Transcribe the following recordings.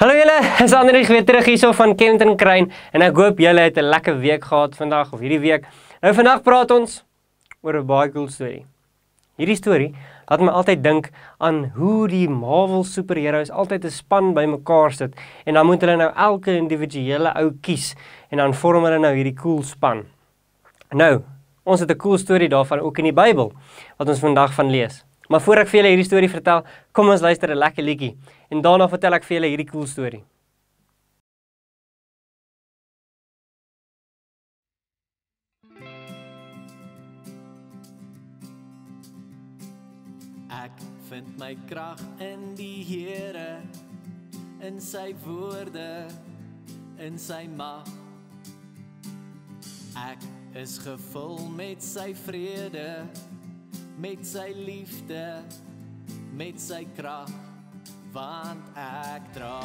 Hallo julle, is Andreus weer terug hierso van Kenton Crane en ek hoop julle het 'n lekker week gehad vandag of hierdie week. Nou vandag praat ons oor 'n baie cool storie. Hierdie storie laat my altyd dink aan hoe die Marvel superheroes altyd 'n span bymekaar sit en dan moet hulle nou elke individuele ou kies en dan vorm hulle nou hierdie cool span. Nou, ons het 'n cool storie daarvan ook in die Bybel wat ons vandag van lees. Maar voor ek vir julle hierdie storie vertel, kom ons luister 'n lekker liedjie en daarna vertel ek vir julle hierdie cool storie. Ek vind my krag in die Here in sy woorde in sy mag ek is gevul met sy vrede met sy liefde, met sy krag, want ek dra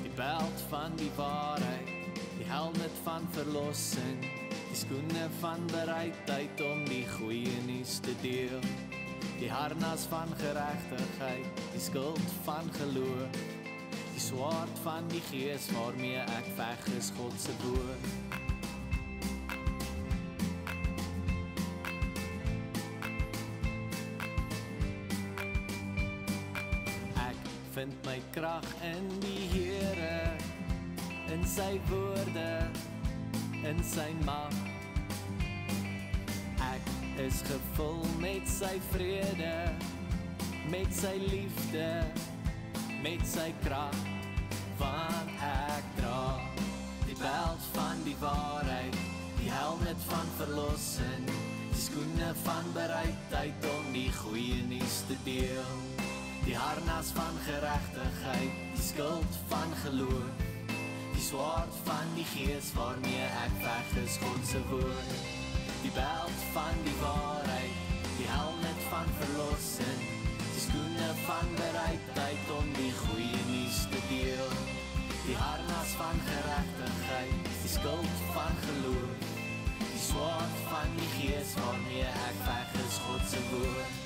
die beld van die waarheid, die helm van verlossing, die skoene van bereidheid om die goeie nuus te deel. Die harnas van geregtigheid, die skild van geloof, die swaard van die gees waarmee ek veg is God se woord. my krag in die Here in sy woorde in sy mag ek is gevul met sy vrede met sy liefde met sy krag van ek dra die veld van die waarheid die helm het van verlossing die skoene van bereidheid om die goeie nuus te deel die harnas van geregtigheid, die skild van geloof, die swaard van die gees waarmee ek veg is God se woord, die beld van die waarheid, die helm van verlossing, die skoene van bereidheid om die goeie nuus te deel, die harnas van geregtigheid, die skild van geloof, die swaard van die gees waarmee ek veg is God se woord.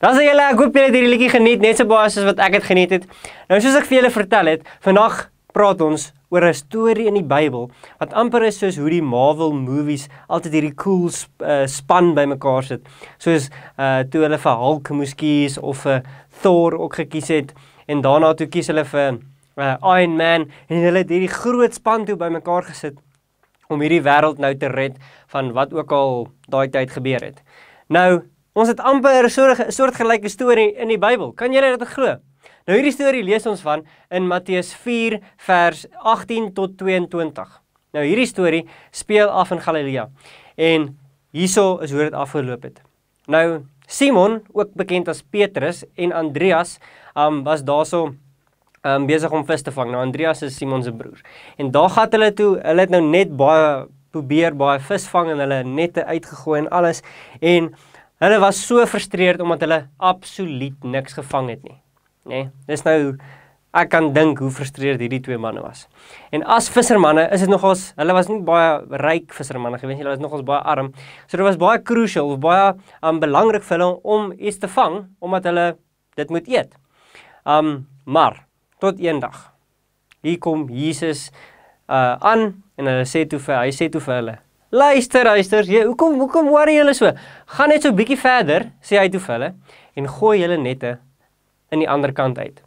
Dan sê julle, ek hoop julle het hierdie liedjie geniet net so baie soos wat ek dit geniet het. Nou soos ek vir julle vertel het, vandag praat ons oor 'n storie in die Bybel wat amper is soos hoe die Marvel movies altyd hierdie cool sp uh, eh, span bymekaar sit. Soos uh toe hulle vir Hulk moes kies of vir Thor ook gekies het en daarna toe kies hulle vir uh, Iron Man en hulle het hierdie groot span toe bymekaar gesit om hierdie wêreld nou te red van wat ook al daai tyd gebeur het. Nou Ons het amper so 'n soort gelyke storie in die Bybel. Kan julle dit glo? Nou hierdie storie lees ons van in Matteus 4 vers 18 tot 22. Nou hierdie storie speel af in Galilea. En hierso is hoe dit afgeloop het. Nou Simon, ook bekend as Petrus en Andreas, um, was daarso um, besig om vis te vang. Nou Andreas is Simon se broer. En daar gaan hulle toe. Hulle het nou net baie probeer baie vis vang en hulle nette uitgegooi en alles en Hulle was so frustreerd omdat hulle absoluut niks gevang het nie. Nê? Nee, dis nou ek kan dink hoe frustreerd hierdie twee manne was. En as vissermanne is dit nogals, hulle was nie baie ryk vissermanne gewees nie, hulle was nogals baie arm. So dit was baie crucial of baie um, belangrik vir hulle om iets te vang omdat hulle dit moet eet. Um maar tot eendag hier kom Jesus uh aan en hulle sê toe vir hy sê toe vir hulle Luister, luister, jy, hoekom hoekom worry julle so? Gaan net so 'n bietjie verder, sê hy toe vir hulle en gooi hulle nette in die ander kant uit.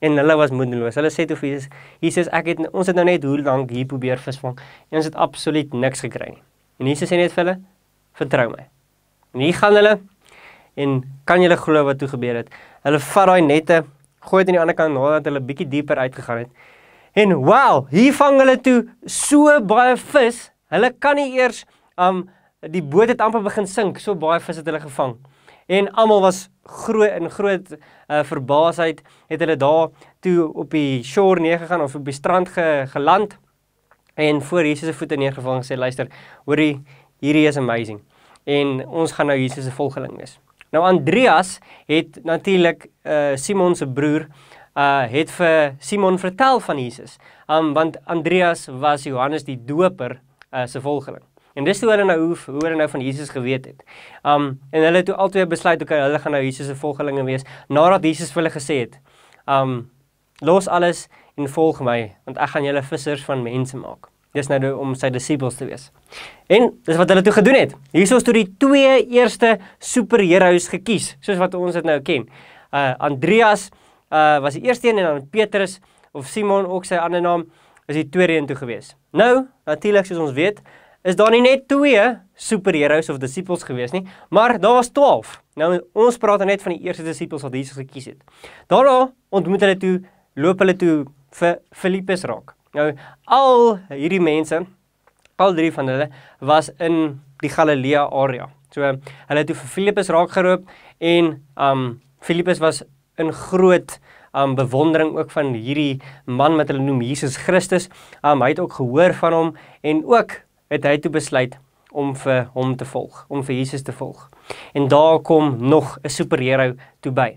En hulle was moedeloos. Hulle sê toe vir Jesus, Jesus, ek het ons het nou net hoe lank hier probeer visvang en ons het absoluut niks gekry nie. En Jesus sê net vir hulle, vertrou my. En hier gaan hulle en kan julle glo wat toe gebeur het? Hulle vat daai nette, gooi dit aan die ander kant nadat hulle bietjie dieper uitgegaan het. En wow, hier vang hulle toe so baie vis Hulle kan nie eers um die boot het amper begin sink, so baie vis het hulle gevang. En almal was groot in groot uh, verbaasheid het hulle daar toe op die shore neergegaan of op die strand ge, geland en voor Jesus se voete neergeval en sê luister, hoorie, hierdie is amazing. En ons gaan nou Jesus se volgeling wees. Nou Andreas het natuurlik uh Simon se broer uh het vir Simon vertel van Jesus. Um want Andreas was Johannes die doper uh, se volgeling. En dis hoe hulle nou hoe hoe hulle nou van Jesus geweet het. Um en hulle het toe altoe besluit okay, hulle gaan nou Jesus se volgelinge wees nadat Jesus vir hulle gesê het um los alles en volg my want ek gaan julle vissers van mense maak. Dis nou die, om sy disippels te wees. En dis wat hulle toe gedoen het. Hierso is toe die twee eerste superheroes gekies, soos wat ons dit nou ken. Uh Andreas uh was die eerste een en dan Petrus of Simon ook sy ander naam is die tweede een toe gewees. Nou, natuurlik soos ons weet, is daar nie net 2 superheroes of disippels gewees nie, maar daar was 12. Nou ons praat net van die eerste disippels wat Jesus gekies het. Daarna ontmoet hulle toe loop hulle toe vir Filippus raak. Nou al hierdie mense, al drie van hulle was in die Galilea area. So hulle het toe vir Filippus raak geroep en um Filippus was in groot um bewondering ook van hierdie man wat hulle noem Jesus Christus. Um hy het ook gehoor van hom en ook het hy toe besluit om vir hom te volg, om vir Jesus te volg. En daar kom nog 'n superheld toe by.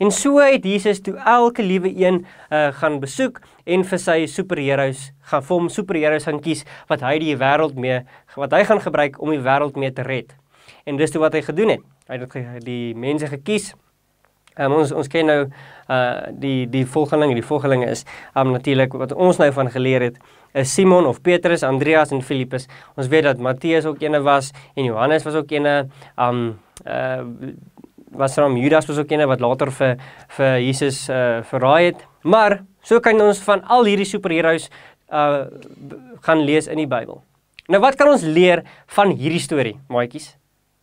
En so het Jesus toe elke liewe een uh, gaan besoek en vir sy superheroes gaan vir hom superheroes gaan kies wat hy die wêreld mee wat hy gaan gebruik om die wêreld mee te red. En dis toe wat hy gedoen het. Hy het die mense gekies Um, ons ons ken nou uh die die volgeling die volgelinge is um, ehm, natuurlik wat ons nou van geleer het is Simon of Petrus, Andreas en Filippus. Ons weet dat Matteus ook eene was en Johannes was ook eene um ehm, uh eh, was rom Judas was ook eene wat later vir vir Jesus uh verraai het. Maar so kan ons van al hierdie superheroes uh gaan lees in die Bybel. Nou wat kan ons leer van hierdie storie, maatjies?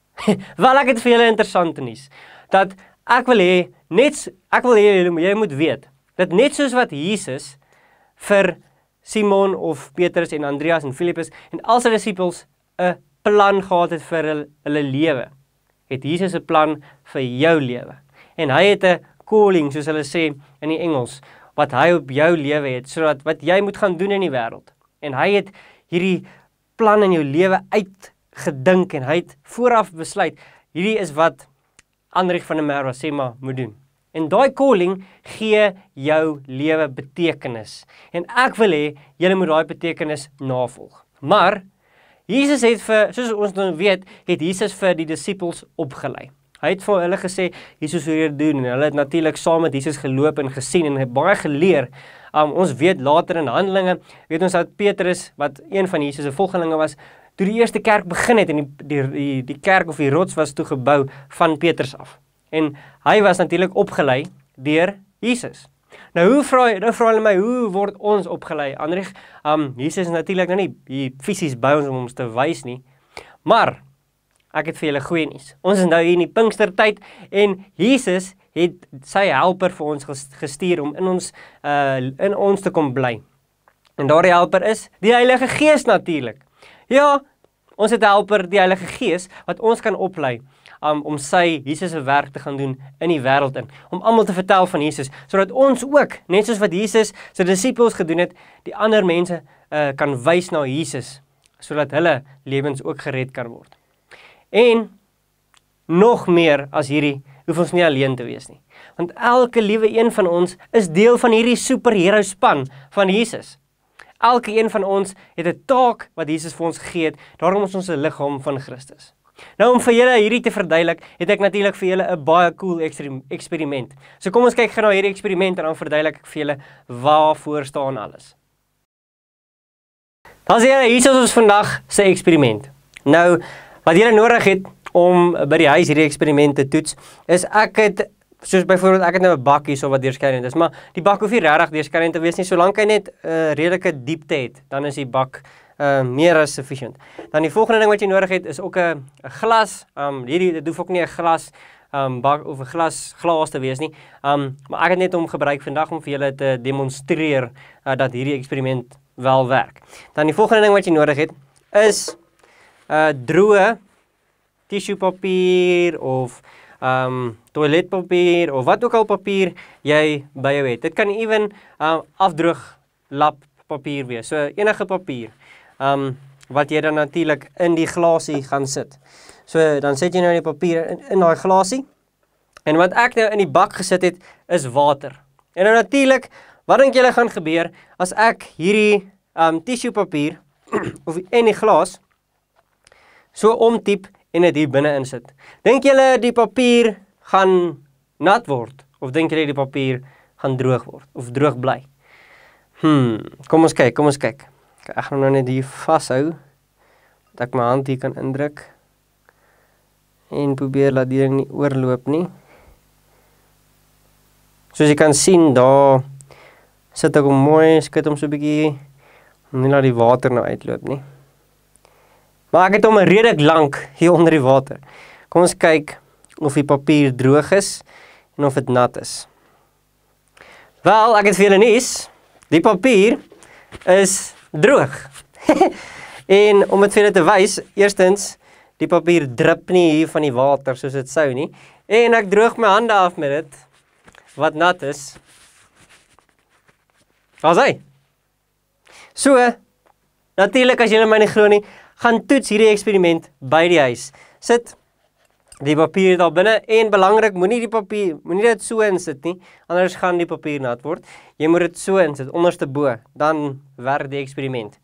Wel ek het vir julle interessante nuus dat Ek wil hê net ek wil hê jy moet weet dat net soos wat Jesus vir Simon of Petrus en Andreas en Filippus en al sy disippels 'n plan gehad het vir hulle, hulle lewe, het Jesus 'n plan vir jou lewe. En hy het 'n calling, soos hulle sê in die Engels, wat hy op jou lewe het sodat wat jy moet gaan doen in die wêreld. En hy het hierdie plan in jou lewe uitgedink en hy het vooraf besluit hierdie is wat Andrich van der Merwe sê maar moet doen. En daai calling gee jou lewe betekenis. En ek wil hê jy moet daai betekenis navolg. Maar Jesus het vir soos ons nou weet, het Jesus vir die disippels opgelei. Hy het vir hulle gesê, "Hiersoos hoe jy doen." En hulle het natuurlik saam met Jesus geloop en gesien en baie geleer. Um, ons weet later in Handelinge, weet ons dat Petrus wat een van Jesus se volgelinge was, toe die eerste kerk begin het en die die die, die kerk of die rots was toe gebou van Petrus af. En hy was natuurlik opgelei deur Jesus. Nou hoe vra jy, nou vra hulle my, hoe word ons opgelei? Andreg, um Jesus is natuurlik nou nie hier fisies by ons om ons te wys nie. Maar ek het vir julle goeie nuus. Ons is nou hier in die Pinkstertyd en Jesus het sy helper vir ons gestuur om in ons uh in ons te kom bly. En daardie helper is die Heilige Gees natuurlik. Ja, ons het 'n helper, die Heilige Gees, wat ons kan oplei um, om sy Jesus se werk te gaan doen in die wêreld in, om almal te vertel van Jesus, sodat ons ook, net soos wat Jesus sy disippels gedoen het, die ander mense uh, kan wys na Jesus sodat hulle lewens ook gered kan word. En nog meer as hierdie hoef ons nie alleen te wees nie. Want elke liewe een van ons is deel van hierdie superheldespan van Jesus. Elke een van ons het 'n taak wat Jesus vir ons gegee het. Daarom is ons 'n liggaam van Christus. Nou om vir julle hierdie te verduidelik, het ek natuurlik vir julle 'n baie cool eksperiment. So kom ons kyk gou na hierdie eksperiment en dan verduidelik ek vir julle waarvoor staan alles. Dan sien julle hier is ons vandag se eksperiment. Nou wat julle nodig het om by die huis hierdie eksperimente toets, is ek het soos byvoorbeeld ek het nou 'n bak hierso wat deurskynend is, maar die bak hoef nie regtig deurskynend te wees nie, solank hy net 'n uh, eh, redelike diepte het, dan is die bak uh meer as sufficient. Dan die volgende ding wat jy nodig het is ook 'n glas. Um hierdie dit hoef ook nie 'n glas um bak of 'n glas glas te wees nie. Um maar ek het net hom gebruik vandag om vir julle te demonstreer uh, dat hierdie eksperiment wel werk. Dan die volgende ding wat jy nodig het is 'n uh, droë tissue papier of um toiletpapier of wat ook al papier jy by jou het. Dit kan ewen um ehm, afdroog lap papier wees. So enige papier. Um wat jy dan natuurlik in die glasie gaan sit. So dan sit jy nou die papier in, in daai glasie. En wat ek nou in die bak gesit het is water. En nou natuurlik, wat dink julle gaan gebeur as ek hierdie um tissue papier of enige glas so omtip en dit hier binne insit. Dink julle die papier gaan nat word of dink julle die papier gaan droog word of droog bly? Hmm, kom ons kyk, kom ons kyk. Ek gaan nou net hier vashou dat ek my hand hier kan indruk en probeer laat die ding nie oorloop nie. Soos jy kan sien daar sit ek hom mooi, skud hom so 'n bietjie om nie laat die water nou uitloop nie. Maar ek het hom redelik lank hier onder die water. Kom ons kyk of die papier droog is en of dit nat is. Wel, ek het vir julle nuus. Die papier is droog. en om dit vir julle te wys, eerstens, die papier drup nie hier van die water soos dit sou nie en ek droog my hande af met dit wat nat is. Daar's hy. So, Natuurlik as jy my nie glo nie, gaan toets hierdie eksperiment by die huis. Sit die papier daar binne en belangrik, moenie die papier, moenie dit so insit nie, anders gaan die papier nat word. Jy moet dit so insit onderste bo, dan werk die eksperiment.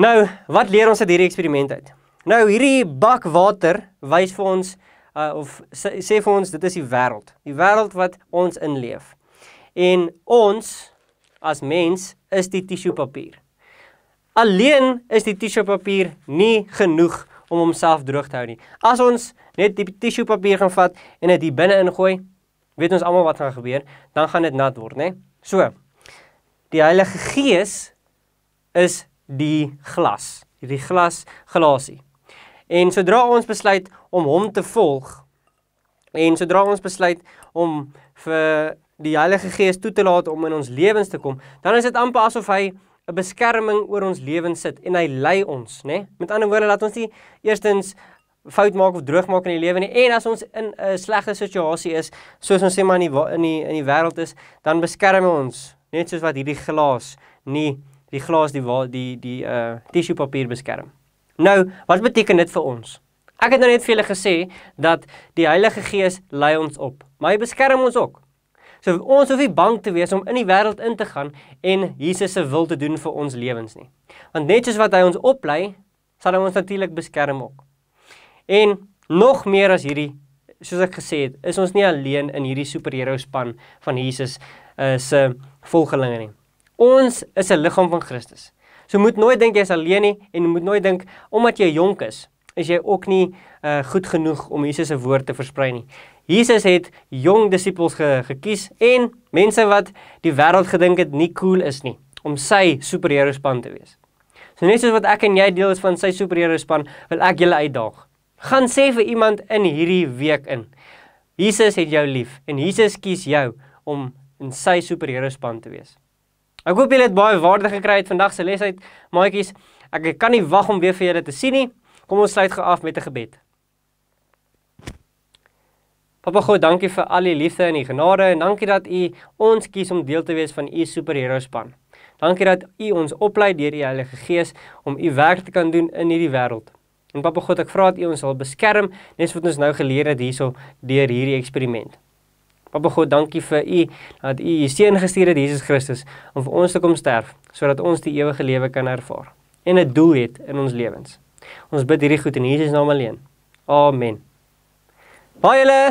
Nou, wat leer ons uit hierdie eksperiment uit? Nou, hierdie bak water wys vir ons uh, of sê vir ons dit is die wêreld, die wêreld wat ons inleef. En ons as mens is die tissue papier. Alleen is die tissuepapier nie genoeg om homself droog te hou nie. As ons net die tissuepapier gaan vat en dit hier binne ingooi, weet ons almal wat gaan gebeur, dan gaan dit nat word, né? So. Die Heilige Gees is die glas, hierdie glas glasie. En sodra ons besluit om hom te volg en sodra ons besluit om vir die Heilige Gees toe te laat om in ons lewens te kom, dan is dit amper asof hy 'n beskerming oor ons lewens sit en hy lei ons, né? Nee? Met ander woorde, laat ons nie eerstens fout maak of droog maak in die lewe nie. En as ons in 'n slegte situasie is, soos ons sê maar in die in die in die wêreld is, dan beskerm hy ons, net soos wat hierdie glas nie die glas die die die uh tissue papier beskerm. Nou, wat beteken dit vir ons? Ek het nou net vir julle gesê dat die Heilige Gees lei ons op. Maar hy beskerm ons ook. So ons hoef nie bang te wees om in die wêreld in te gaan en Jesus se wil te doen vir ons lewens nie. Want net soos wat hy ons oplei, sal hy ons natuurlik beskerm ook. En nog meer as hierdie, soos ek gesê het, is ons nie alleen in hierdie superheld span van Jesus uh, se volgelinge nie. Ons is 'n liggaam van Christus. So moet nooit dink jy's alleen nie en moet nooit dink omdat jy jonk is is jy ook nie uh, goed genoeg om Jesus se woord te versprei nie. Jesus het jong disippels ge, gekies en mense wat die wêreld gedink het nie cool is nie om sy superieure span te wees. So net soos wat ek en jy deel is van sy superieure span, wil ek julle uitdaag. Gaan sê vir iemand in hierdie week in. Jesus het jou lief en Jesus kies jou om in sy superieure span te wees. Ek hoop julle het baie waarde gekry uit vandag se les uit, maatjies. Ek kan nie wag om weer vir julle te sien nie. Kom ons sluit geaf met 'n gebed. Papa God, dankie vir al u liefde en u genade en dankie dat u ons kies om deel te wees van u superheldespan. Dankie dat u ons oplei deur die Heilige Gees om u werk te kan doen in hierdie wêreld. En Papa God, ek vra dat u ons sal beskerm, nes wat ons nou geleer het hierso deur hierdie eksperiment. Papa God, dankie vir u dat u u seun gestuur het, Jesus Christus, om vir ons te kom sterf sodat ons die ewige lewe kan ervaar en 'n doel het in ons lewens. Ons bid hierdie goed in Jesus naam alleen. Amen. Baie julle